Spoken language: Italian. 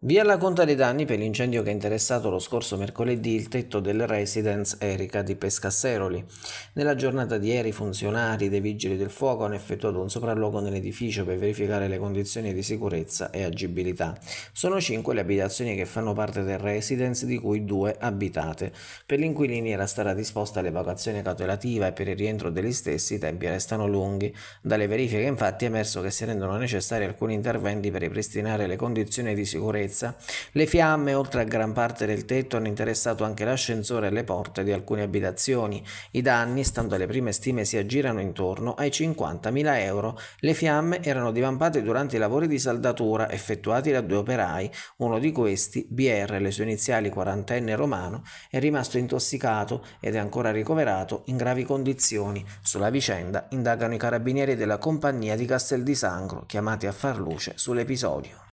Via la conta dei danni per l'incendio che ha interessato lo scorso mercoledì il tetto del residence Erika di Pescasseroli. Nella giornata di ieri i funzionari dei Vigili del Fuoco hanno effettuato un sopralluogo nell'edificio per verificare le condizioni di sicurezza e agibilità. Sono cinque le abitazioni che fanno parte del residence di cui due abitate. Per gli inquilini era stata disposta l'evacuazione cautelativa e per il rientro degli stessi i tempi restano lunghi. Dalle verifiche infatti è emerso che si rendono necessari alcuni interventi per ripristinare le condizioni di sicurezza sicurezza. Le fiamme, oltre a gran parte del tetto, hanno interessato anche l'ascensore e le porte di alcune abitazioni. I danni, stando alle prime stime, si aggirano intorno ai 50.000 euro. Le fiamme erano divampate durante i lavori di saldatura effettuati da due operai. Uno di questi, BR, le sue iniziali quarantenne romano, è rimasto intossicato ed è ancora ricoverato in gravi condizioni. Sulla vicenda indagano i carabinieri della compagnia di Castel di Sangro, chiamati a far luce sull'episodio.